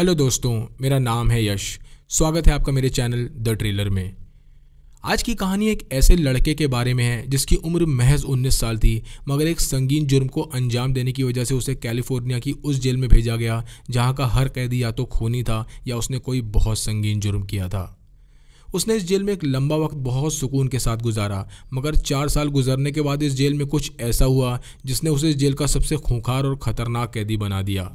hello दोस्तों मेरा नाम है यश स्वागत है आपका मेरे चैनल द ट्रेलर में आज की कहानी एक ऐसे लड़के के बारे में है जिसकी उम्र महज 19 साल थी मगर एक संगीन जुर्म को अंजाम देने की वजह से उसे कैलिफोर्निया की उस जेल में भेजा गया जहां का हर कैदी या तो खूनी था या उसने कोई बहुत संगीन जुर्म किया था उसने इस जेल में एक लंबा वक्त बहुत सुकून के साथ गुजारा मगर चार साल गुजरने के बाद इस जेल में कुछ ऐसा हुआ जिसने उसे इस जेल का सबसे खूंखार और ख़तरनाक कैदी बना दिया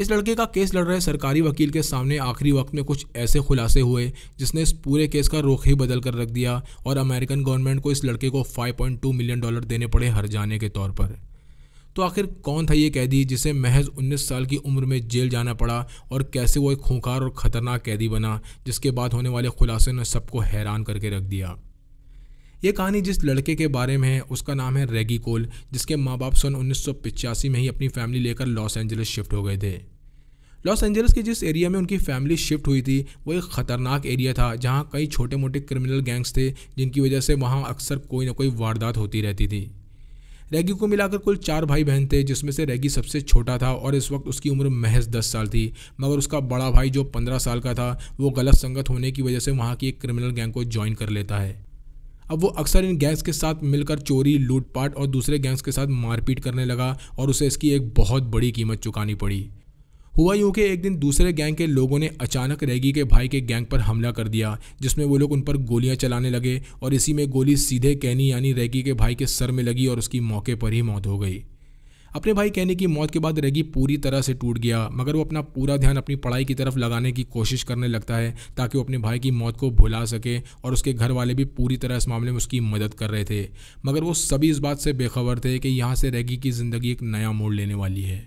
इस लड़के का केस लड़ रहे सरकारी वकील के सामने आखिरी वक्त में कुछ ऐसे खुलासे हुए जिसने इस पूरे केस का रुख ही बदल कर रख दिया और अमेरिकन गवर्नमेंट को इस लड़के को 5.2 मिलियन डॉलर देने पड़े हर जाने के तौर पर तो आखिर कौन था ये कैदी जिसे महज 19 साल की उम्र में जेल जाना पड़ा और कैसे वो एक खूंखार और ख़तरनाक कैदी बना जिसके बाद होने वाले खुलासे ने सबको हैरान करके रख दिया ये कहानी जिस लड़के के बारे में है उसका नाम है रेगी कोल जिसके माँ बाप सन उन्नीस में ही अपनी फैमिली लेकर लॉस एंजलिस शिफ्ट हो गए थे लॉस एंजलिस के जिस एरिया में उनकी फैमिली शिफ्ट हुई थी वो एक ख़तरनाक एरिया था जहाँ कई छोटे मोटे क्रिमिनल गैंग्स थे जिनकी वजह से वहाँ अक्सर कोई ना कोई वारदात होती रहती थी रैगी को मिलाकर कुल चार भाई बहन थे जिसमें से रैगी सबसे छोटा था और इस वक्त उसकी उम्र महज दस साल थी मगर उसका बड़ा भाई जो पंद्रह साल का था वो गलत संगत होने की वजह से वहाँ की एक क्रिमिनल गैंग को ज्वाइन कर लेता है अब वो अक्सर इन गैंग्स के साथ मिलकर चोरी लूटपाट और दूसरे गैंग्स के साथ मारपीट करने लगा और उसे इसकी एक बहुत बड़ी कीमत चुकानी पड़ी हुआ यूँ कि एक दिन दूसरे गैंग के लोगों ने अचानक रेगी के भाई के गैंग पर हमला कर दिया जिसमें वो लोग उन पर गोलियां चलाने लगे और इसी में गोली सीधे कैनी यानी रेगी के भाई के सर में लगी और उसकी मौके पर ही मौत हो गई अपने भाई कहने की मौत के बाद रेगी पूरी तरह से टूट गया मगर वो अपना पूरा ध्यान अपनी पढ़ाई की तरफ लगाने की कोशिश करने लगता है ताकि वो अपने भाई की मौत को भुला सके और उसके घर वाले भी पूरी तरह इस मामले में उसकी मदद कर रहे थे मगर वो सभी इस बात से बेखबर थे कि यहाँ से रेगी की ज़िंदगी एक नया मोड़ लेने वाली है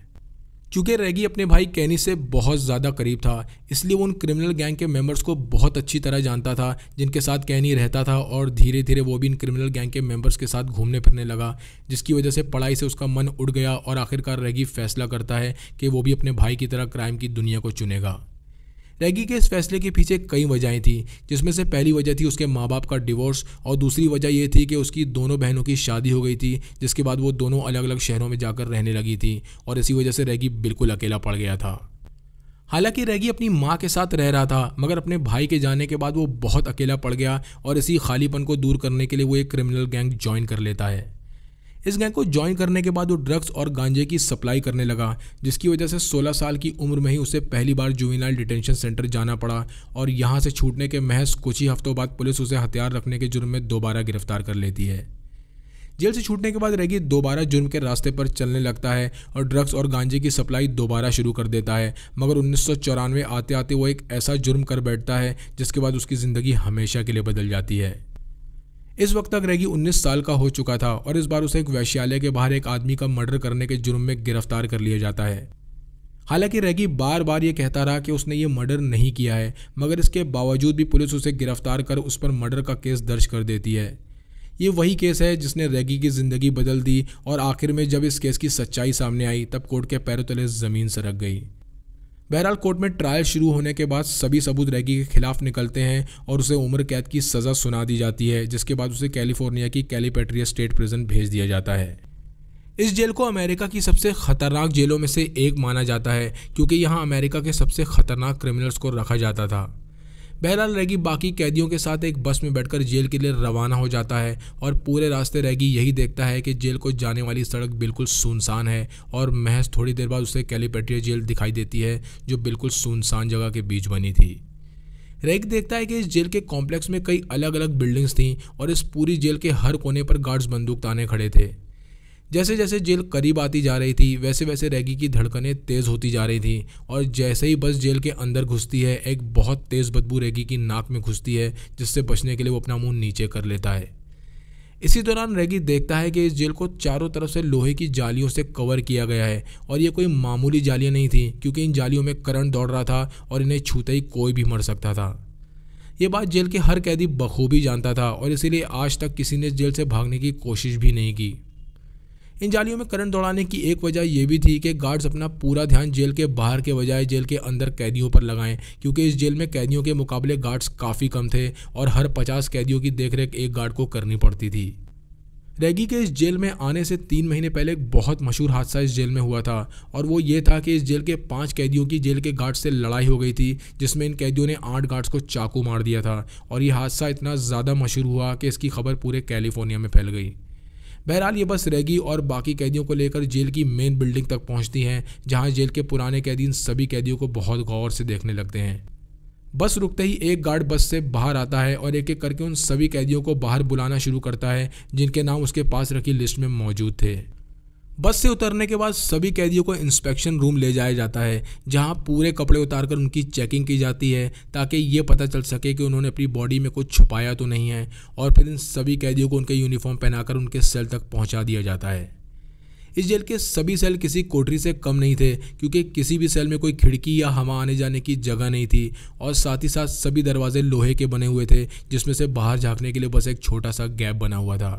क्योंकि रैगी अपने भाई कैनी से बहुत ज़्यादा करीब था इसलिए वो उन क्रिमिनल गैंग के मेंबर्स को बहुत अच्छी तरह जानता था जिनके साथ कैनी रहता था और धीरे धीरे वो भी इन क्रिमिनल गैंग के मेंबर्स के साथ घूमने फिरने लगा जिसकी वजह से पढ़ाई से उसका मन उड़ गया और आखिरकार रेगी फैसला करता है कि वो भी अपने भाई की तरह क्राइम की दुनिया को चुनेगा रैगी के इस फैसले के पीछे कई वजहें थी जिसमें से पहली वजह थी उसके माँ बाप का डिवोर्स और दूसरी वजह यह थी कि उसकी दोनों बहनों की शादी हो गई थी जिसके बाद वो दोनों अलग अलग शहरों में जाकर रहने लगी थी और इसी वजह से रैगी बिल्कुल अकेला पड़ गया था हालांकि रैगी अपनी माँ के साथ रह रहा था मगर अपने भाई के जाने के बाद वो बहुत अकेला पड़ गया और इसी खालीपन को दूर करने के लिए वो एक क्रिमिनल गैंग ज्वाइन कर लेता है इस गैंग को ज्वाइन करने के बाद वो ड्रग्स और गांजे की सप्लाई करने लगा जिसकी वजह से 16 साल की उम्र में ही उसे पहली बार जुवेनाइल डिटेंशन सेंटर जाना पड़ा और यहाँ से छूटने के महज कुछ ही हफ्तों बाद पुलिस उसे हथियार रखने के जुर्म में दोबारा गिरफ्तार कर लेती है जेल से छूटने के बाद रेगी दोबारा जुर्म के रास्ते पर चलने लगता है और ड्रग्स और गांजे की सप्लाई दोबारा शुरू कर देता है मगर उन्नीस आते आते वो एक ऐसा जुर्म कर बैठता है जिसके बाद उसकी ज़िंदगी हमेशा के लिए बदल जाती है इस वक्त तक रेगी 19 साल का हो चुका था और इस बार उसे एक वैश्यालय के बाहर एक आदमी का मर्डर करने के जुर्म में गिरफ्तार कर लिया जाता है हालांकि रेगी बार बार ये कहता रहा कि उसने ये मर्डर नहीं किया है मगर इसके बावजूद भी पुलिस उसे गिरफ्तार कर उस पर मर्डर का केस दर्ज कर देती है ये वही केस है जिसने रेगी की ज़िंदगी बदल दी और आखिर में जब इस केस की सच्चाई सामने आई तब कोर्ट के पैरों तले ज़मीन सरक गई बहरहाल कोर्ट में ट्रायल शुरू होने के बाद सभी सबूत रैगी के खिलाफ निकलते हैं और उसे उम्र कैद की सज़ा सुना दी जाती है जिसके बाद उसे कैलिफोर्निया की कैलीपेट्रिया स्टेट प्रिजन भेज दिया जाता है इस जेल को अमेरिका की सबसे खतरनाक जेलों में से एक माना जाता है क्योंकि यहाँ अमेरिका के सबसे खतरनाक क्रिमिनल्स को रखा जाता था बहरहाल रैगी बाकी कैदियों के साथ एक बस में बैठकर जेल के लिए रवाना हो जाता है और पूरे रास्ते रैगी यही देखता है कि जेल को जाने वाली सड़क बिल्कुल सुनसान है और महज थोड़ी देर बाद उसे कैलीपेट्रिया जेल दिखाई देती है जो बिल्कुल सुनसान जगह के बीच बनी थी रैग देखता है कि इस जेल के कॉम्प्लेक्स में कई अलग अलग बिल्डिंग्स थीं और इस पूरी जेल के हर कोने पर गार्ड्स बंदूक ताने खड़े थे जैसे जैसे जेल करीब आती जा रही थी वैसे वैसे रैगी की धड़कनें तेज़ होती जा रही थी और जैसे ही बस जेल के अंदर घुसती है एक बहुत तेज़ बदबू रैगी की नाक में घुसती है जिससे बचने के लिए वो अपना मुंह नीचे कर लेता है इसी दौरान रैगी देखता है कि इस जेल को चारों तरफ से लोहे की जालियों से कवर किया गया है और ये कोई मामूली जालियाँ नहीं थी क्योंकि इन जालियों में करंट दौड़ रहा था और इन्हें छूते ही कोई भी मर सकता था ये बात जेल के हर कैदी बखूबी जानता था और इसीलिए आज तक किसी ने जेल से भागने की कोशिश भी नहीं की इन जालियों में करंट दौड़ाने की एक वजह यह भी थी कि गार्ड्स अपना पूरा ध्यान जेल के बाहर के बजाय जेल के अंदर कैदियों पर लगाएं क्योंकि इस जेल में कैदियों के मुकाबले गार्ड्स काफ़ी कम थे और हर पचास कैदियों की देखरेख एक गार्ड को करनी पड़ती थी रैगी के इस जेल में आने से तीन महीने पहले एक बहुत मशहूर हादसा इस जेल में हुआ था और वो ये था कि इस जेल के पांच कैदियों की जेल के गार्ड से लड़ाई हो गई थी जिसमें इन कैदियों ने आठ गार्ड्स को चाकू मार दिया था और ये हादसा इतना ज़्यादा मशहूर हुआ कि इसकी खबर पूरे कैलिफोर्निया में फैल गई बहरहाल ये बस रेगी और बाकी कैदियों को लेकर जेल की मेन बिल्डिंग तक पहुंचती हैं जहां जेल के पुराने कैदी इन सभी कैदियों को बहुत गौर से देखने लगते हैं बस रुकते ही एक गार्ड बस से बाहर आता है और एक एक करके उन सभी कैदियों को बाहर बुलाना शुरू करता है जिनके नाम उसके पास रखी लिस्ट में मौजूद थे बस से उतरने के बाद सभी कैदियों को इंस्पेक्शन रूम ले जाया जाता है जहां पूरे कपड़े उतारकर उनकी चेकिंग की जाती है ताकि ये पता चल सके कि उन्होंने अपनी बॉडी में कुछ छुपाया तो नहीं है और फिर इन सभी कैदियों को उनके यूनिफॉर्म पहनाकर उनके सेल तक पहुंचा दिया जाता है इस जेल के सभी सेल किसी कोठरी से कम नहीं थे क्योंकि किसी भी सेल में कोई खिड़की या हवा आने जाने की जगह नहीं थी और साथ ही साथ सभी दरवाजे लोहे के बने हुए थे जिसमें से बाहर झांकने के लिए बस एक छोटा सा गैप बना हुआ था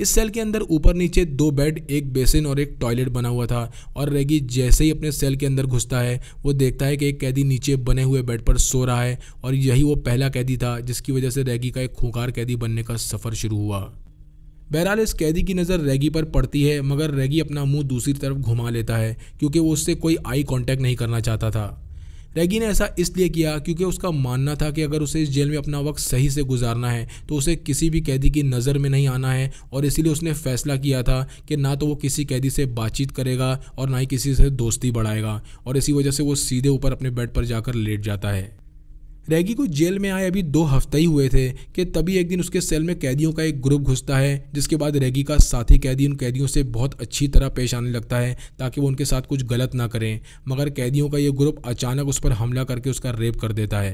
इस सेल के अंदर ऊपर नीचे दो बेड एक बेसिन और एक टॉयलेट बना हुआ था और रेगी जैसे ही अपने सेल के अंदर घुसता है वो देखता है कि एक कैदी नीचे बने हुए बेड पर सो रहा है और यही वो पहला कैदी था जिसकी वजह से रेगी का एक खूंखार कैदी बनने का सफ़र शुरू हुआ बहरहाल इस कैदी की नज़र रैगी पर पड़ती है मगर रैगी अपना मुंह दूसरी तरफ घुमा लेता है क्योंकि वो उससे कोई आई कांटेक्ट नहीं करना चाहता था रैगी ने ऐसा इसलिए किया क्योंकि उसका मानना था कि अगर उसे इस जेल में अपना वक्त सही से गुजारना है तो उसे किसी भी कैदी की नज़र में नहीं आना है और इसीलिए उसने फैसला किया था कि ना तो वो किसी कैदी से बातचीत करेगा और ना ही किसी से दोस्ती बढ़ाएगा और इसी वजह से वो सीधे ऊपर अपने बेड पर जाकर लेट जाता है रैगी को जेल में आए अभी दो हफ्ते ही हुए थे कि तभी एक दिन उसके सेल में कैदियों का एक ग्रुप घुसता है जिसके बाद रैगी का साथी कैदी उन कैदियों से बहुत अच्छी तरह पेश आने लगता है ताकि वो उनके साथ कुछ गलत ना करें मगर कैदियों का ये ग्रुप अचानक उस पर हमला करके उसका रेप कर देता है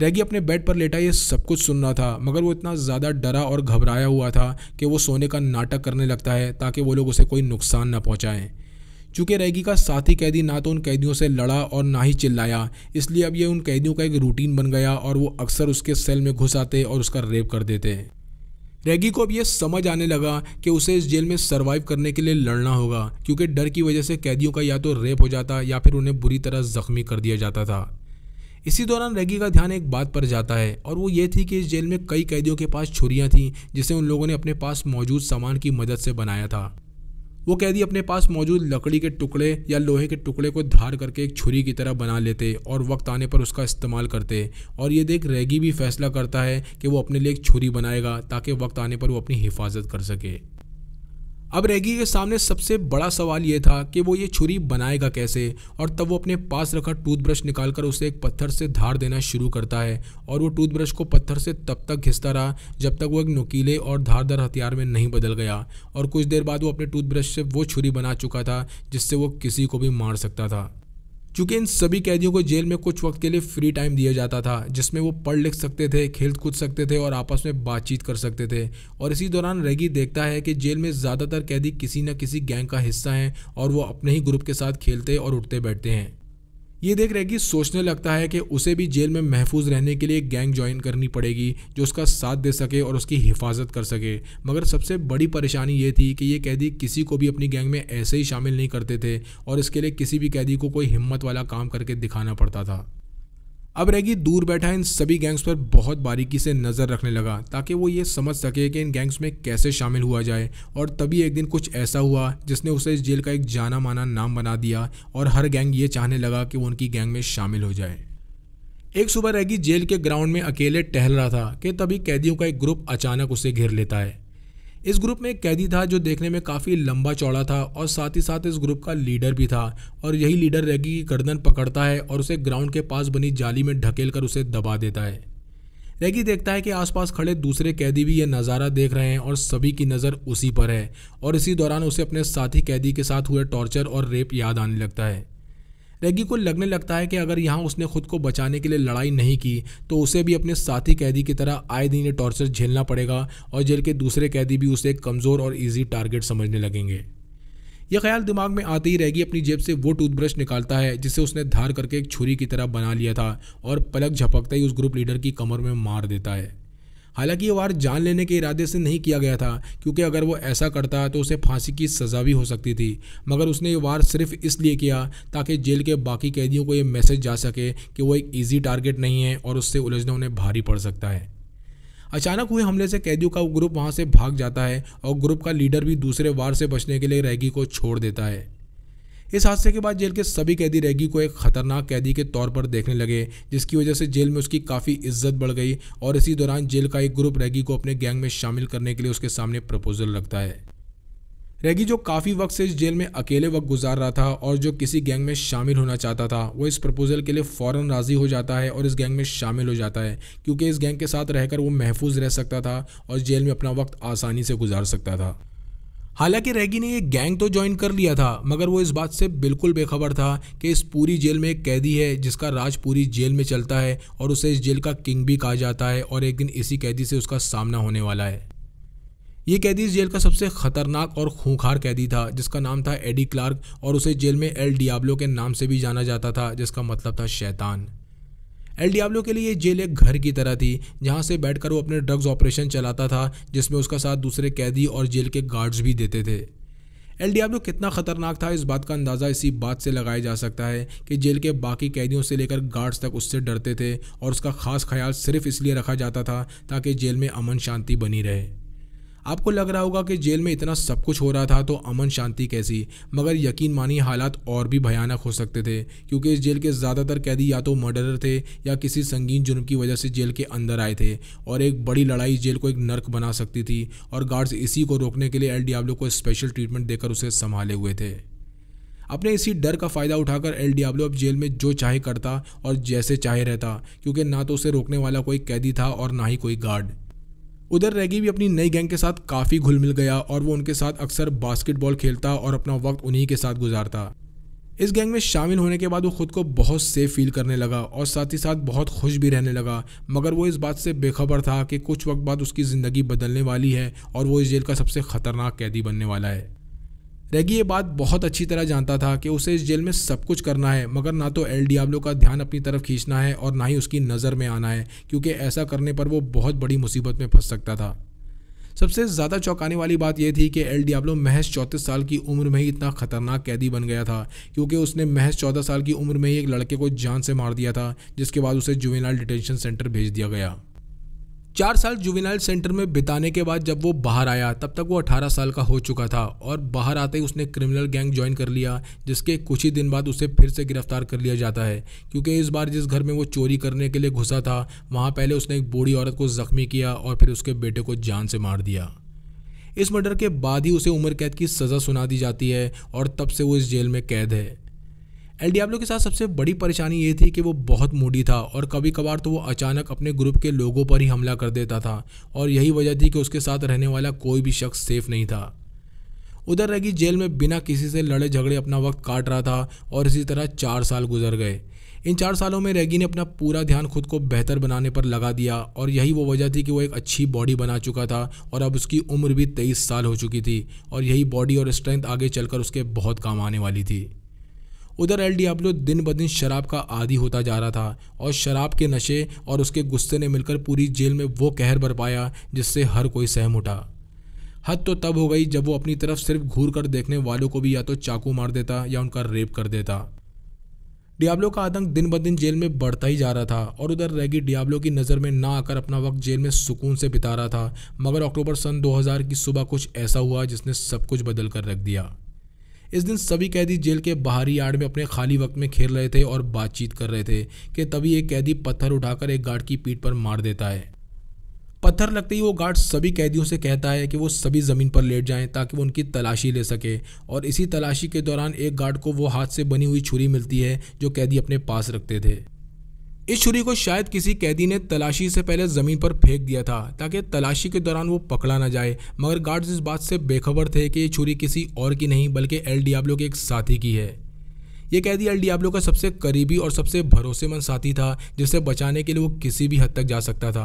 रैगी अपने बेड पर लेटा ये सब कुछ सुन रहा था मगर वो इतना ज़्यादा डरा और घबराया हुआ था कि वो सोने का नाटक करने लगता है ताकि वो लोग उसे कोई नुकसान ना पहुँचाएँ चूँकि रैगी का साथी कैदी ना तो उन कैदियों से लड़ा और ना ही चिल्लाया इसलिए अब यह उन कैदियों का एक रूटीन बन गया और वो अक्सर उसके सेल में घुस आते और उसका रेप कर देते रैगी को अब यह समझ आने लगा कि उसे इस जेल में सरवाइव करने के लिए लड़ना होगा क्योंकि डर की वजह से कैदियों का या तो रेप हो जाता या फिर उन्हें बुरी तरह जख्मी कर दिया जाता था इसी दौरान रैगी का ध्यान एक बात पर जाता है और वो ये थी कि इस जेल में कई कैदियों के पास छुरियाँ थीं जिसे उन लोगों ने अपने पास मौजूद सामान की मदद से बनाया था वो कैदी अपने पास मौजूद लकड़ी के टुकड़े या लोहे के टुकड़े को धार करके एक छुरी की तरह बना लेते और वक्त आने पर उसका इस्तेमाल करते और ये देख रैगी भी फैसला करता है कि वो अपने लिए एक छुरी बनाएगा ताकि वक्त आने पर वो अपनी हिफाजत कर सके अब रेगी के सामने सबसे बड़ा सवाल यह था कि वो ये छुरी बनाएगा कैसे और तब वो अपने पास रखा टूथब्रश निकालकर उसे एक पत्थर से धार देना शुरू करता है और वो टूथब्रश को पत्थर से तब तक घिसता रहा जब तक वो एक नुकीले और धारदार हथियार में नहीं बदल गया और कुछ देर बाद वो अपने टूथब्रश से वो छुरी बना चुका था जिससे वो किसी को भी मार सकता था चूँकि इन सभी कैदियों को जेल में कुछ वक्त के लिए फ्री टाइम दिया जाता था जिसमें वो पढ़ लिख सकते थे खेल कूद सकते थे और आपस में बातचीत कर सकते थे और इसी दौरान रेगी देखता है कि जेल में ज़्यादातर कैदी किसी न किसी गैंग का हिस्सा हैं और वो अपने ही ग्रुप के साथ खेलते और उठते बैठते हैं ये देख रहे कि सोचने लगता है कि उसे भी जेल में महफूज रहने के लिए गैंग ज्वाइन करनी पड़ेगी जो उसका साथ दे सके और उसकी हिफाजत कर सके मगर सबसे बड़ी परेशानी ये थी कि ये कैदी किसी को भी अपनी गैंग में ऐसे ही शामिल नहीं करते थे और इसके लिए किसी भी कैदी को कोई हिम्मत वाला काम करके दिखाना पड़ता था अब रेगी दूर बैठा इन सभी गैंग्स पर बहुत बारीकी से नज़र रखने लगा ताकि वो ये समझ सके कि इन गैंग्स में कैसे शामिल हुआ जाए और तभी एक दिन कुछ ऐसा हुआ जिसने उसे इस जेल का एक जाना माना नाम बना दिया और हर गैंग ये चाहने लगा कि वो उनकी गैंग में शामिल हो जाए एक सुबह रेगी जेल के ग्राउंड में अकेले टहल रहा था कि तभी कैदियों का एक ग्रुप अचानक उसे घेर लेता है इस ग्रुप में एक कैदी था जो देखने में काफ़ी लंबा चौड़ा था और साथ ही साथ इस ग्रुप का लीडर भी था और यही लीडर रैगी की गर्दन पकड़ता है और उसे ग्राउंड के पास बनी जाली में ढकेल कर उसे दबा देता है रैगी देखता है कि आसपास खड़े दूसरे कैदी भी यह नज़ारा देख रहे हैं और सभी की नज़र उसी पर है और इसी दौरान उसे अपने साथी कैदी के साथ हुए टॉर्चर और रेप याद आने लगता है रेगी को लगने लगता है कि अगर यहाँ उसने खुद को बचाने के लिए लड़ाई नहीं की तो उसे भी अपने साथी कैदी की तरह आए दिन ये टॉर्चर झेलना पड़ेगा और जेल के दूसरे कैदी भी उसे कमज़ोर और ईजी टारगेट समझने लगेंगे यह ख्याल दिमाग में आते ही रेगी अपनी जेब से वो टूथब्रश निकालता है जिसे उसने धार करके एक छुरी की तरह बना लिया था और पलक झपकते ही उस ग्रुप लीडर की कमर में मार देता है हालांकि ये वार जान लेने के इरादे से नहीं किया गया था क्योंकि अगर वो ऐसा करता तो उसे फांसी की सज़ा भी हो सकती थी मगर उसने ये वार सिर्फ इसलिए किया ताकि जेल के बाकी कैदियों को ये मैसेज जा सके कि वो एक ईजी टारगेट नहीं है और उससे उलझना उन्हें भारी पड़ सकता है अचानक हुए हमले से कैदियों का ग्रुप वहाँ से भाग जाता है और ग्रुप का लीडर भी दूसरे वार से बचने के लिए रैगी को छोड़ देता है इस हादसे के बाद जेल के सभी कैदी रैगी को एक खतरनाक कैदी के तौर पर देखने लगे जिसकी वजह से जेल में उसकी काफ़ी इज्जत बढ़ गई और इसी दौरान जेल का एक ग्रुप रैगी को अपने गैंग में शामिल करने के लिए उसके सामने प्रपोजल रखता है रेगी जो काफ़ी वक्त से इस जेल में अकेले वक्त गुजार रहा था और जो किसी गैंग में शामिल होना चाहता था वो इस प्रपोजल के लिए फ़ौरन राज़ी हो जाता है और इस गैंग में शामिल हो जाता है क्योंकि इस गैंग के साथ रहकर वो महफूज रह सकता था और जेल में अपना वक्त आसानी से गुजार सकता था हालांकि रैगी ने एक गैंग तो ज्वाइन कर लिया था मगर वो इस बात से बिल्कुल बेखबर था कि इस पूरी जेल में एक कैदी है जिसका राज पूरी जेल में चलता है और उसे इस जेल का किंग भी कहा जाता है और एक दिन इसी कैदी से उसका सामना होने वाला है ये कैदी इस जेल का सबसे खतरनाक और खूंखार कैदी था जिसका नाम था एडी क्लार्क और उसे जेल में एल डियाब्लो के नाम से भी जाना जाता था जिसका मतलब था शैतान एल डियाब्लो के लिए जेल एक घर की तरह थी जहाँ से बैठकर वो अपने ड्रग्स ऑपरेशन चलाता था जिसमें उसका साथ दूसरे कैदी और जेल के गार्ड्स भी देते थे एल डियाब्लो कितना खतरनाक था इस बात का अंदाज़ा इसी बात से लगाया जा सकता है कि जेल के बाकी कैदियों से लेकर गार्ड्स तक उससे डरते थे और उसका खास ख्याल सिर्फ इसलिए रखा जाता था ताकि जेल में अमन शांति बनी रहे आपको लग रहा होगा कि जेल में इतना सब कुछ हो रहा था तो अमन शांति कैसी मगर यकीन मानिए हालात और भी भयानक हो सकते थे क्योंकि इस जेल के ज़्यादातर कैदी या तो मर्डरर थे या किसी संगीन जुर्म की वजह से जेल के अंदर आए थे और एक बड़ी लड़ाई जेल को एक नर्क बना सकती थी और गार्ड्स इसी को रोकने के लिए एल डियाब्लो को स्पेशल ट्रीटमेंट देकर उसे संभाले हुए थे अपने इसी डर का फ़ायदा उठाकर एल डियाब्लो अब जेल में जो चाहे करता और जैसे चाहे रहता क्योंकि ना तो उसे रोकने वाला कोई कैदी था और ना ही कोई गार्ड उधर रेगी भी अपनी नई गैंग के साथ काफ़ी घुल मिल गया और वो उनके साथ अक्सर बास्केटबॉल खेलता और अपना वक्त उन्हीं के साथ गुजारता इस गैंग में शामिल होने के बाद वो खुद को बहुत सेफ फील करने लगा और साथ ही साथ बहुत खुश भी रहने लगा मगर वो इस बात से बेखबर था कि कुछ वक्त बाद उसकी ज़िंदगी बदलने वाली है और वो इस जेल का सबसे ख़तरनाक कैदी बनने वाला है रैगी ये बात बहुत अच्छी तरह जानता था कि उसे इस जेल में सब कुछ करना है मगर ना तो एल डियाब्लो का ध्यान अपनी तरफ खींचना है और ना ही उसकी नज़र में आना है क्योंकि ऐसा करने पर वो बहुत बड़ी मुसीबत में फंस सकता था सबसे ज़्यादा चौंकाने वाली बात यह थी कि एल डियाब्लो महज चौंतीस साल की उम्र में ही इतना खतरनाक कैदी बन गया था क्योंकि उसने महज चौदह साल की उम्र में ही एक लड़के को जान से मार दिया था जिसके बाद उसे जुवेनाइल डिटेंशन सेंटर भेज दिया गया चार साल जुविनाइल सेंटर में बिताने के बाद जब वो बाहर आया तब तक वो 18 साल का हो चुका था और बाहर आते ही उसने क्रिमिनल गैंग ज्वाइन कर लिया जिसके कुछ ही दिन बाद उसे फिर से गिरफ्तार कर लिया जाता है क्योंकि इस बार जिस घर में वो चोरी करने के लिए घुसा था वहाँ पहले उसने एक बूढ़ी औरत को ज़ख्मी किया और फिर उसके बेटे को जान से मार दिया इस मर्डर के बाद ही उसे उम्र कैद की सज़ा सुना दी जाती है और तब से वो इस जेल में कैद है एल के साथ सबसे बड़ी परेशानी ये थी कि वो बहुत मूडी था और कभी कभार तो वो अचानक अपने ग्रुप के लोगों पर ही हमला कर देता था और यही वजह थी कि उसके साथ रहने वाला कोई भी शख्स सेफ नहीं था उधर रेगी जेल में बिना किसी से लड़े झगड़े अपना वक्त काट रहा था और इसी तरह चार साल गुजर गए इन चार सालों में रेगी ने अपना पूरा ध्यान खुद को बेहतर बनाने पर लगा दिया और यही वो वजह थी कि वो एक अच्छी बॉडी बना चुका था और अब उसकी उम्र भी तेईस साल हो चुकी थी और यही बॉडी और स्ट्रेंथ आगे चलकर उसके बहुत काम आने वाली थी उधर एल डियाब्लो दिन ब दिन शराब का आदि होता जा रहा था और शराब के नशे और उसके गुस्से ने मिलकर पूरी जेल में वो कहर भर पाया जिससे हर कोई सहम उठा हद तो तब हो गई जब वो अपनी तरफ सिर्फ घूर कर देखने वालों को भी या तो चाकू मार देता या उनका रेप कर देता डियाब्लो का आतंक दिन ब दिन जेल में बढ़ता ही जा रहा था और उधर रैगी डियाब्लो की नज़र में ना आकर अपना वक्त जेल में सुकून से बिता रहा था मगर अक्टूबर सन 2000 की सुबह कुछ ऐसा हुआ जिसने सब कुछ बदल कर रख दिया इस दिन सभी कैदी जेल के बाहरी यार्ड में अपने खाली वक्त में खेल रहे थे और बातचीत कर रहे थे कि तभी एक कैदी पत्थर उठाकर एक गार्ड की पीठ पर मार देता है पत्थर लगते ही वो गार्ड सभी कैदियों से कहता है कि वो सभी ज़मीन पर लेट जाएं ताकि वो उनकी तलाशी ले सके और इसी तलाशी के दौरान एक गार्ड को वो हाथ से बनी हुई छुरी मिलती है जो कैदी अपने पास रखते थे इस छुरी को शायद किसी कैदी ने तलाशी से पहले ज़मीन पर फेंक दिया था ताकि तलाशी के दौरान वो पकड़ा ना जाए मगर गार्ड्स इस बात से बेखबर थे कि ये छुरी किसी और की नहीं बल्कि एल डियाब्लो के एक साथी की है ये कैदी एल डियाब्लो का सबसे करीबी और सबसे भरोसेमंद साथी था जिसे बचाने के लिए वो किसी भी हद तक जा सकता था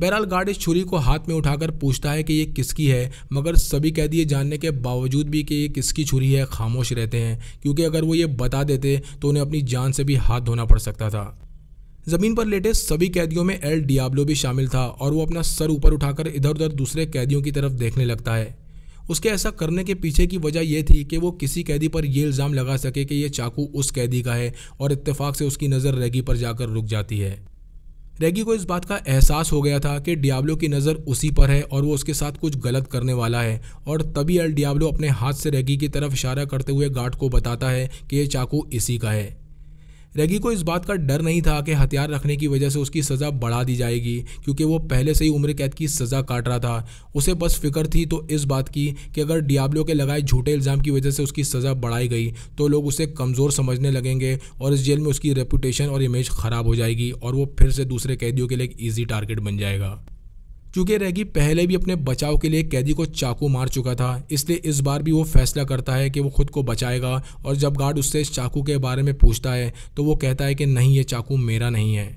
बहरहाल गार्ड इस छुरी को हाथ में उठाकर पूछता है कि ये किसकी है मगर सभी कैदी ये जानने के बावजूद भी कि ये किसकी छुरी है खामोश रहते हैं क्योंकि अगर वो ये बता देते तो उन्हें अपनी जान से भी हाथ धोना पड़ सकता था जमीन पर लेटे सभी कैदियों में एल डियाब्लो भी शामिल था और वो अपना सर ऊपर उठाकर इधर उधर दूसरे कैदियों की तरफ देखने लगता है उसके ऐसा करने के पीछे की वजह यह थी कि वो किसी कैदी पर यह इल्ज़ाम लगा सके कि यह चाकू उस कैदी का है और इत्तेफाक से उसकी नज़र रैगी पर जाकर रुक जाती है रैगी को इस बात का एहसास हो गया था कि डियाब्लो की नज़र उसी पर है और वो उसके साथ कुछ गलत करने वाला है और तभी अल डियाब्लो अपने हाथ से रैगी की तरफ इशारा करते हुए गार्ड को बताता है कि यह चाकू इसी का है रेगी को इस बात का डर नहीं था कि हथियार रखने की वजह से उसकी सज़ा बढ़ा दी जाएगी क्योंकि वो पहले से ही उम्र कैद की सज़ा काट रहा था उसे बस फिक्र थी तो इस बात की कि अगर डियाब्लो के लगाए झूठे इल्ज़ाम की वजह से उसकी सज़ा बढ़ाई गई तो लोग उसे कमज़ोर समझने लगेंगे और इस जेल में उसकी रेपूटेशन और इमेज ख़राब हो जाएगी और वो फिर से दूसरे कैदियों के लिए एक ईजी टारगेट बन जाएगा क्योंकि रैगी पहले भी अपने बचाव के लिए कैदी को चाकू मार चुका था इसलिए इस बार भी वो फैसला करता है कि वो खुद को बचाएगा और जब गार्ड उससे इस चाकू के बारे में पूछता है तो वो कहता है कि नहीं ये चाकू मेरा नहीं है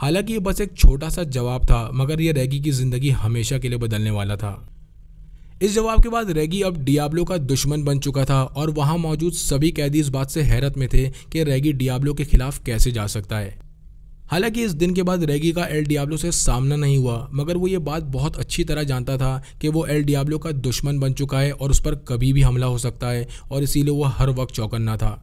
हालांकि ये बस एक छोटा सा जवाब था मगर ये रैगी की ज़िंदगी हमेशा के लिए बदलने वाला था इस जवाब के बाद रैगी अब डियाब्लो का दुश्मन बन चुका था और वहाँ मौजूद सभी कैदी इस बात से हैरत में थे कि रैगी डियाब्लो के खिलाफ कैसे जा सकता है हालांकि इस दिन के बाद रेगी का एल डियाब्लो से सामना नहीं हुआ मगर वो ये बात बहुत अच्छी तरह जानता था कि वो एल डियाब्लो का दुश्मन बन चुका है और उस पर कभी भी हमला हो सकता है और इसीलिए वो हर वक्त चौकन्ना था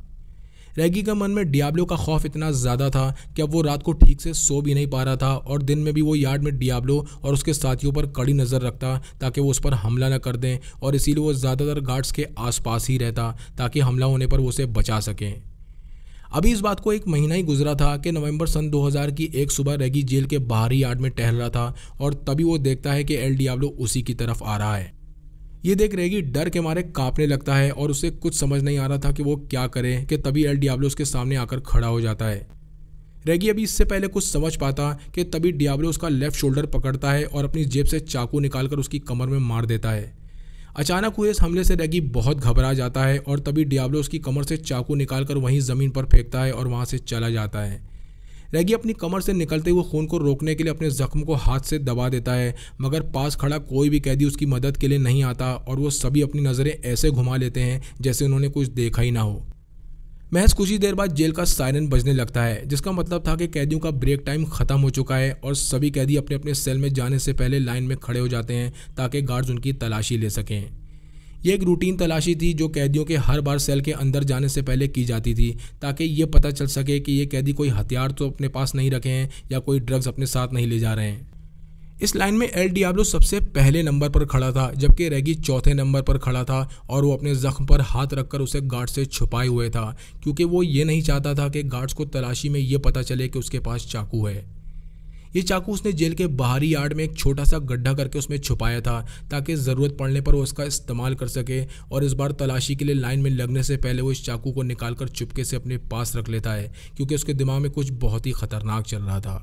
रेगी का मन में डियाब्लो का खौफ इतना ज़्यादा था कि अब वो रात को ठीक से सो भी नहीं पा रहा था और दिन में भी वो यार्ड में डियाब्लो और उसके साथियों पर कड़ी नज़र रखता ताकि वो उस पर हमला न कर दें और इसीलिए वो ज़्यादातर गार्ड्स के आसपास ही रहता ताकि हमला होने पर वो उसे बचा सकें अभी इस बात को एक महीना ही गुजरा था कि नवंबर सन 2000 की एक सुबह रेगी जेल के बाहरी यार्ड में टहल रहा था और तभी वो देखता है कि एल डियाब्लो उसी की तरफ आ रहा है ये देख रेगी डर के मारे कांपने लगता है और उसे कुछ समझ नहीं आ रहा था कि वो क्या करे कि तभी एल डियाब्लो उसके सामने आकर खड़ा हो जाता है रेगी अभी इससे पहले कुछ समझ पाता कि तभी डियाब्लो उसका लेफ्ट शोल्डर पकड़ता है और अपनी जेब से चाकू निकालकर उसकी कमर में मार देता है अचानक हुए इस हमले से रेगी बहुत घबरा जाता है और तभी डियाब्लो उसकी कमर से चाकू निकालकर वहीं ज़मीन पर फेंकता है और वहाँ से चला जाता है रेगी अपनी कमर से निकलते हुए खून को रोकने के लिए अपने जख्म को हाथ से दबा देता है मगर पास खड़ा कोई भी कैदी उसकी मदद के लिए नहीं आता और वो सभी अपनी नज़रें ऐसे घुमा लेते हैं जैसे उन्होंने कुछ देखा ही ना हो महज कुछ ही देर बाद जेल का सायरन बजने लगता है जिसका मतलब था कि कैदियों का ब्रेक टाइम खत्म हो चुका है और सभी कैदी अपने अपने सेल में जाने से पहले लाइन में खड़े हो जाते हैं ताकि गार्ड्स उनकी तलाशी ले सकें ये एक रूटीन तलाशी थी जो कैदियों के हर बार सेल के अंदर जाने से पहले की जाती थी ताकि ये पता चल सके कि ये कैदी कोई हथियार तो अपने पास नहीं रखे हैं या कोई ड्रग्स अपने साथ नहीं ले जा रहे हैं इस लाइन में एल डियाब्लो सबसे पहले नंबर पर खड़ा था जबकि रेगी चौथे नंबर पर खड़ा था और वो अपने जख्म पर हाथ रखकर उसे गार्ड से छुपाए हुए था क्योंकि वो ये नहीं चाहता था कि गार्ड्स को तलाशी में ये पता चले कि उसके पास चाकू है ये चाकू उसने जेल के बाहरी यार्ड में एक छोटा सा गड्ढा करके उसमें छुपाया था ताकि ज़रूरत पड़ने पर वो उसका इस्तेमाल कर सके और इस बार तलाशी के लिए लाइन में लगने से पहले वो इस चाकू को निकाल कर चुपके से अपने पास रख लेता है क्योंकि उसके दिमाग में कुछ बहुत ही खतरनाक चल रहा था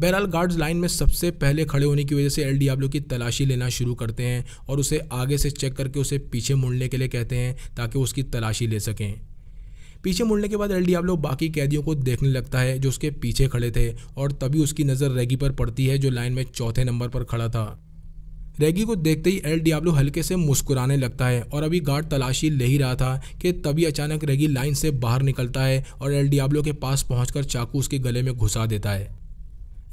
बहरहाल गार्ड्स लाइन में सबसे पहले खड़े होने की वजह से एल डियाब्लो की तलाशी लेना शुरू करते हैं और उसे आगे से चेक करके उसे पीछे मुड़ने के लिए कहते हैं ताकि उसकी तलाशी ले सकें पीछे मुड़ने के बाद एल डियाब्लो बाकी कैदियों को देखने लगता है जो उसके पीछे खड़े थे और तभी उसकी नज़र रेगी पर पड़ती है जो लाइन में चौथे नंबर पर खड़ा था रेगी को देखते ही एल डियाब्लो हल्के से मुस्कुराने लगता है और अभी गार्ड तलाशी ले ही रहा था कि तभी अचानक रेगी लाइन से बाहर निकलता है और एल डियाब्लो के पास पहुंचकर चाकू उसके गले में घुसा देता है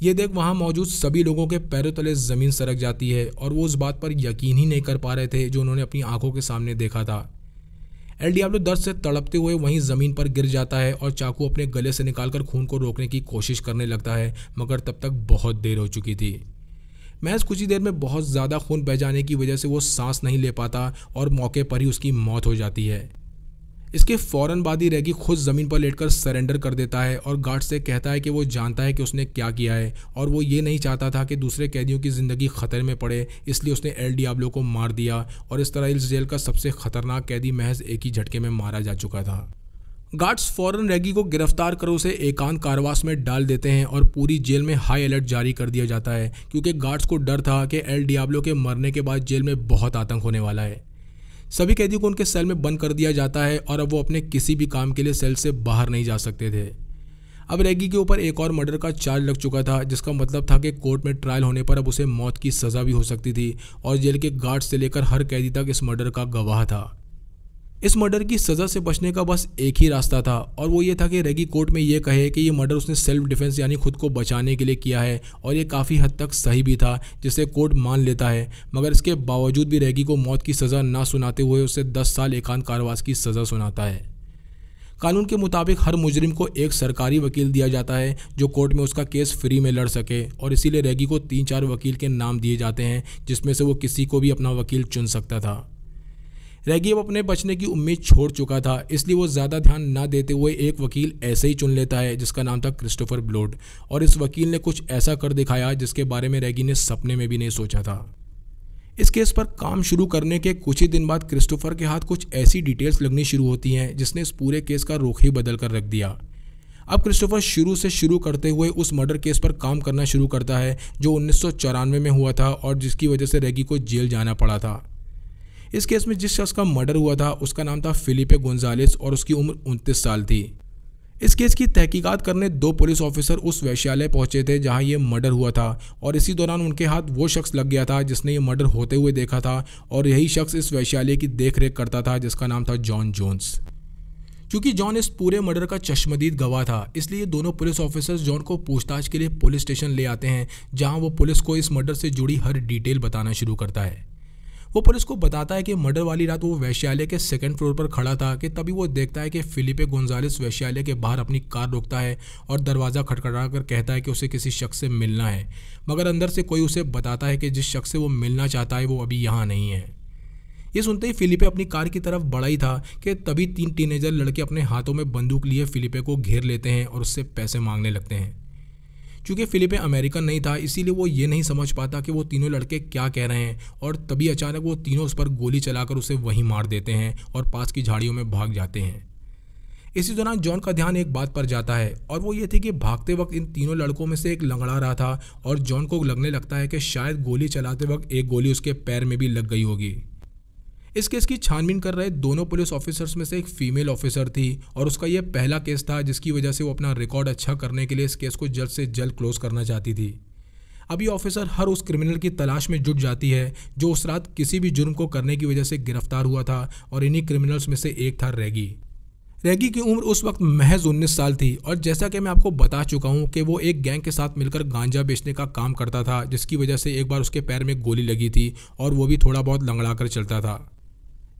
ये देख वहाँ मौजूद सभी लोगों के पैरों तले ज़मीन सरक जाती है और वो उस बात पर यकीन ही नहीं कर पा रहे थे जो उन्होंने अपनी आंखों के सामने देखा था एल डियाब्लो दर्द से तड़पते हुए वहीं ज़मीन पर गिर जाता है और चाकू अपने गले से निकालकर खून को रोकने की कोशिश करने लगता है मगर तब तक बहुत देर हो चुकी थी महज कुछ ही देर में बहुत ज़्यादा खून बह जाने की वजह से वो सांस नहीं ले पाता और मौके पर ही उसकी मौत हो जाती है इसके फ़ौरन बाद ही रैगी खुद ज़मीन पर लेटकर सरेंडर कर देता है और गार्ड से कहता है कि वो जानता है कि उसने क्या किया है और वो ये नहीं चाहता था कि दूसरे कैदियों की ज़िंदगी ख़तरे में पड़े इसलिए उसने एल डियाब्लो को मार दिया और इस तरह इस जेल का सबसे ख़तरनाक कैदी महज एक ही झटके में मारा जा चुका था गार्ड्स फौरन रैगी को गिरफ्तार कर उसे एकांत कारवास में डाल देते हैं और पूरी जेल में हाई अलर्ट जारी कर दिया जाता है क्योंकि गार्ड्स को डर था कि एल डियाब्लो के मरने के बाद जेल में बहुत आतंक होने वाला है सभी कैदियों को उनके सेल में बंद कर दिया जाता है और अब वो अपने किसी भी काम के लिए सेल से बाहर नहीं जा सकते थे अब रैगी के ऊपर एक और मर्डर का चार्ज लग चुका था जिसका मतलब था कि कोर्ट में ट्रायल होने पर अब उसे मौत की सज़ा भी हो सकती थी और जेल के गार्ड से लेकर हर कैदी तक इस मर्डर का गवाह था इस मर्डर की सज़ा से बचने का बस एक ही रास्ता था और वो ये था कि रेगी कोर्ट में ये कहे कि ये मर्डर उसने सेल्फ डिफेंस यानी खुद को बचाने के लिए किया है और ये काफ़ी हद तक सही भी था जिसे कोर्ट मान लेता है मगर इसके बावजूद भी रेगी को मौत की सज़ा ना सुनाते हुए उसे दस साल एकांत कारावास की सज़ा सुनाता है कानून के मुताबिक हर मुजरिम को एक सरकारी वकील दिया जाता है जो कोर्ट में उसका केस फ्री में लड़ सके और इसीलिए रेगी को तीन चार वकील के नाम दिए जाते हैं जिसमें से वो किसी को भी अपना वकील चुन सकता था अब अपने बचने की उम्मीद छोड़ चुका था इसलिए वो ज़्यादा ध्यान ना देते हुए एक वकील ऐसे ही चुन लेता है जिसका नाम था क्रिस्टोफर ब्लोड और इस वकील ने कुछ ऐसा कर दिखाया जिसके बारे में रैगी ने सपने में भी नहीं सोचा था इस केस पर काम शुरू करने के कुछ ही दिन बाद क्रिस्टोफर के हाथ कुछ ऐसी डिटेल्स लगनी शुरू होती हैं जिसने इस पूरे केस का रुख ही बदल कर रख दिया अब क्रिस्टोफर शुरू से शुरू करते हुए उस मर्डर केस पर काम करना शुरू करता है जो उन्नीस में हुआ था और जिसकी वजह से रेगी को जेल जाना पड़ा था इस केस में जिस शख्स का मर्डर हुआ था उसका नाम था फिलिपे गोंजालिस और उसकी उम्र उनतीस साल थी इस केस की तहकीकात करने दो पुलिस ऑफिसर उस वैश्यालय पहुंचे थे जहां ये मर्डर हुआ था और इसी दौरान उनके हाथ वो शख्स लग गया था जिसने ये मर्डर होते हुए देखा था और यही शख्स इस वैश्यालय की देखरेख करता था जिसका नाम था जॉन जोन्स क्योंकि जॉन इस पूरे मर्डर का चश्मदीद गवाह था इसलिए दोनों पुलिस ऑफिसर्स जॉन को पूछताछ के लिए पुलिस स्टेशन ले आते हैं जहां वो पुलिस को इस मर्डर से जुड़ी हर डिटेल बताना शुरू करता है वो पुलिस को बताता है कि मर्डर वाली रात वो वैश्यालय के सेकंड फ्लोर पर खड़ा था कि तभी वो देखता है कि फिलिपे गोंजालिस वैश्यालय के बाहर अपनी कार रोकता है और दरवाज़ा खटखटा कर कहता है कि उसे किसी शख्स से मिलना है मगर अंदर से कोई उसे बताता है कि जिस शख्स से वो मिलना चाहता है वो अभी यहाँ नहीं है ये सुनते ही फिलिपे अपनी कार की तरफ बढ़ा ही था कि तभी तीन टीनेजर लड़के अपने हाथों में बंदूक लिए फिलिपे को घेर लेते हैं और उससे पैसे मांगने लगते हैं चूँकि फ़िलिप अमेरिकन नहीं था इसीलिए वो ये नहीं समझ पाता कि वो तीनों लड़के क्या कह रहे हैं और तभी अचानक वो तीनों उस पर गोली चलाकर उसे वहीं मार देते हैं और पास की झाड़ियों में भाग जाते हैं इसी दौरान जॉन का ध्यान एक बात पर जाता है और वो ये थी कि भागते वक्त इन तीनों लड़कों में से एक लंगड़ा रहा था और जॉन को लगने लगता है कि शायद गोली चलाते वक्त एक गोली उसके पैर में भी लग गई होगी इस केस की छानबीन कर रहे दोनों पुलिस ऑफिसर्स में से एक फीमेल ऑफिसर थी और उसका यह पहला केस था जिसकी वजह से वो अपना रिकॉर्ड अच्छा करने के लिए इस केस को जल्द से जल्द क्लोज करना चाहती थी अब ये ऑफिसर हर उस क्रिमिनल की तलाश में जुट जाती है जो उस रात किसी भी जुर्म को करने की वजह से गिरफ्तार हुआ था और इन्हीं क्रिमिनल्स में से एक था रैगी रैगी की उम्र उस वक्त महज उन्नीस साल थी और जैसा कि मैं आपको बता चुका हूँ कि वो एक गैंग के साथ मिलकर गांजा बेचने का काम करता था जिसकी वजह से एक बार उसके पैर में गोली लगी थी और वो भी थोड़ा बहुत लंगड़ा कर चलता था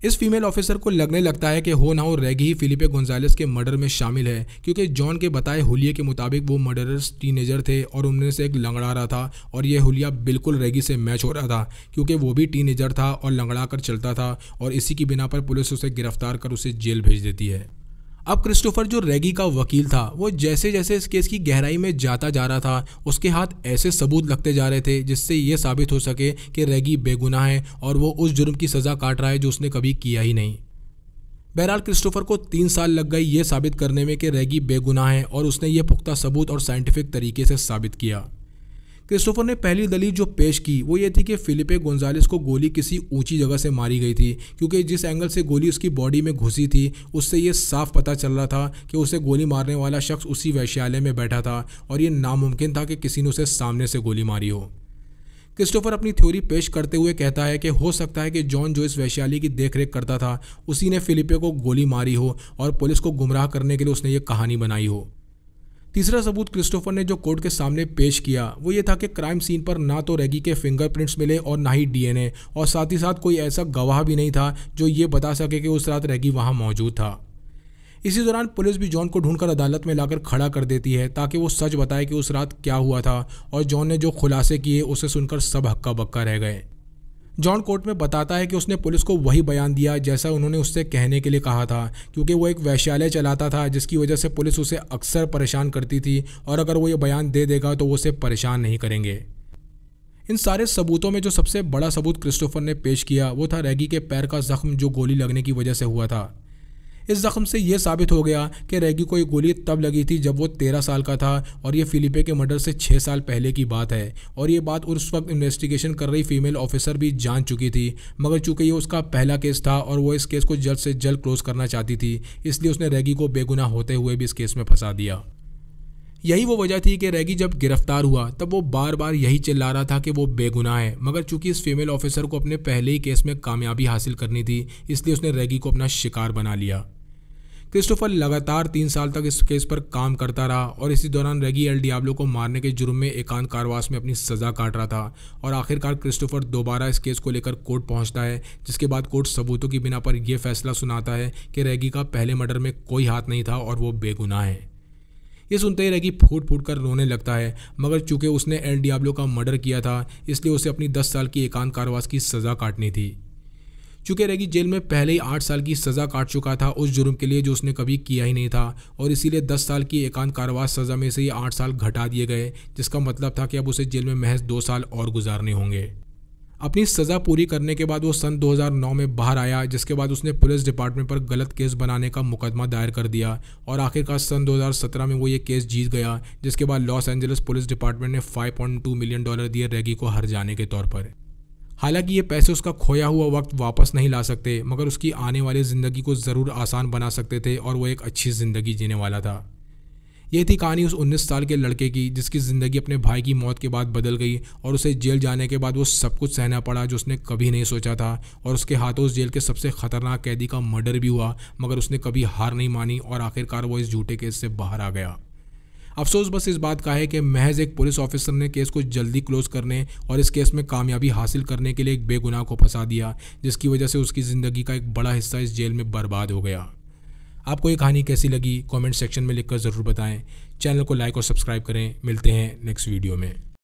इस फीमेल ऑफिसर को लगने लगता है कि हो ना हो रेगी ही फिलिपे गोंजालेस के मर्डर में शामिल है क्योंकि जॉन के बताए होलिया के मुताबिक वो मर्डरर्स टीनेजर थे और उनमें से एक लंगड़ा रहा था और ये हुलिया बिल्कुल रेगी से मैच हो रहा था क्योंकि वो भी टीनेजर था और लंगड़ा कर चलता था और इसी की बिना पर पुलिस उसे गिरफ्तार कर उसे जेल भेज देती है अब क्रिस्टोफर जो रेगी का वकील था वो जैसे जैसे इस केस की गहराई में जाता जा रहा था उसके हाथ ऐसे सबूत लगते जा रहे थे जिससे ये साबित हो सके कि रेगी बेगुनाह है और वो उस जुर्म की सज़ा काट रहा है जो उसने कभी किया ही नहीं बहरहाल क्रिस्टोफर को तीन साल लग गए ये साबित करने में कि रेगी बेगुनाह है और उसने ये पुख्ता सबूत और साइंटिफिक तरीके से साबित किया क्रिस्टोफर ने पहली दलील जो पेश की वो ये थी कि फिलिपे गोंजालिस को गोली किसी ऊंची जगह से मारी गई थी क्योंकि जिस एंगल से गोली उसकी बॉडी में घुसी थी उससे ये साफ पता चल रहा था कि उसे गोली मारने वाला शख्स उसी वैश्यालय में बैठा था और ये नामुमकिन था कि किसी ने उसे सामने से गोली मारी हो क्रिस्टोफर अपनी थ्योरी पेश करते हुए कहता है कि हो सकता है कि जॉन जो इस वैशाली की देखरेख करता था उसी ने फिलिपे को गोली मारी हो और पुलिस को गुमराह करने के लिए उसने ये कहानी बनाई हो तीसरा सबूत क्रिस्टोफर ने जो कोर्ट के सामने पेश किया वो ये था कि क्राइम सीन पर ना तो रेगी के फिंगरप्रिंट्स मिले और ना ही डीएनए और साथ ही साथ कोई ऐसा गवाह भी नहीं था जो ये बता सके कि उस रात रेगी वहाँ मौजूद था इसी दौरान पुलिस भी जॉन को ढूंढकर अदालत में लाकर खड़ा कर देती है ताकि वो सच बताए कि उस रात क्या हुआ था और जॉन ने जो खुलासे किए उसे सुनकर सब हक्का बक्का रह गए जॉन कोर्ट में बताता है कि उसने पुलिस को वही बयान दिया जैसा उन्होंने उससे कहने के लिए कहा था क्योंकि वो एक वैश्यालय चलाता था जिसकी वजह से पुलिस उसे अक्सर परेशान करती थी और अगर वो ये बयान दे देगा तो वो उसे परेशान नहीं करेंगे इन सारे सबूतों में जो सबसे बड़ा सबूत क्रिस्टोफर ने पेश किया वो था रैगी के पैर का जख्म जो गोली लगने की वजह से हुआ था इस जख्म से यह साबित हो गया कि रेगी को यह गोली तब लगी थी जब वो तेरह साल का था और यह फिलिपे के मर्डर से छः साल पहले की बात है और ये बात उस वक्त इन्वेस्टिगेशन कर रही फीमेल ऑफिसर भी जान चुकी थी मगर चूंकि ये उसका पहला केस था और वो इस केस को जल्द से जल्द क्लोज करना चाहती थी इसलिए उसने रेगी को बेगुनाह होते हुए भी इस केस में फंसा दिया यही वो वजह थी कि रैगी जब गिरफ्तार हुआ तब वो बार बार यही चिल्ला रहा था कि वो बेगुनाह है मगर चूंकि इस फीमेल ऑफिसर को अपने पहले ही केस में कामयाबी हासिल करनी थी इसलिए उसने रेगी को अपना शिकार बना लिया क्रिस्टोफर लगातार तीन साल तक इस केस पर काम करता रहा और इसी दौरान रेगी एल डियाब्लो को मारने के जुर्म में एकांत कारवास में अपनी सज़ा काट रहा था और आखिरकार क्रिस्टोफर दोबारा इस केस को लेकर कोर्ट पहुंचता है जिसके बाद कोर्ट सबूतों की बिना पर यह फैसला सुनाता है कि रेगी का पहले मर्डर में कोई हाथ नहीं था और वो बेगुनाह है ये सुनते ही रेगी फूट फूट कर रोने लगता है मगर चूंकि उसने एल डियाब्लो का मर्डर किया था इसलिए उसे अपनी दस साल की एकांत कारवास की सज़ा काटनी थी चूँकि रेगी जेल में पहले ही आठ साल की सज़ा काट चुका था उस जुर्म के लिए जो उसने कभी किया ही नहीं था और इसीलिए दस साल की एकांत कारवास सज़ा में से ही आठ साल घटा दिए गए जिसका मतलब था कि अब उसे जेल में महज दो साल और गुजारने होंगे अपनी सज़ा पूरी करने के बाद वो सन 2009 में बाहर आया जिसके बाद उसने पुलिस डिपार्टमेंट पर गलत केस बनाने का मुकदमा दायर कर दिया और आखिरकार सन 2017 में वो ये केस जीत गया जिसके बाद लॉस एंजलिस पुलिस डिपार्टमेंट ने 5.2 मिलियन डॉलर दिए रेगी को हर जाने के तौर पर हालांकि ये पैसे उसका खोया हुआ वक्त वापस नहीं ला सकते मगर उसकी आने वाली ज़िंदगी को ज़रूर आसान बना सकते थे और वो एक अच्छी ज़िंदगी जीने वाला था ये थी कहानी उस 19 साल के लड़के की जिसकी ज़िंदगी अपने भाई की मौत के बाद बदल गई और उसे जेल जाने के बाद वो सब कुछ सहना पड़ा जो उसने कभी नहीं सोचा था और उसके हाथों उस जेल के सबसे ख़तरनाक कैदी का मर्डर भी हुआ मगर उसने कभी हार नहीं मानी और आखिरकार वो इस झूठे केस से बाहर आ गया अफसोस बस इस बात का है कि महज एक पुलिस ऑफिसर ने केस को जल्दी क्लोज करने और इस केस में कामयाबी हासिल करने के लिए एक बेगुनाह को फंसा दिया जिसकी वजह से उसकी ज़िंदगी का एक बड़ा हिस्सा इस जेल में बर्बाद हो गया आपको ये कहानी कैसी लगी कमेंट सेक्शन में लिखकर ज़रूर बताएं चैनल को लाइक और सब्सक्राइब करें मिलते हैं नेक्स्ट वीडियो में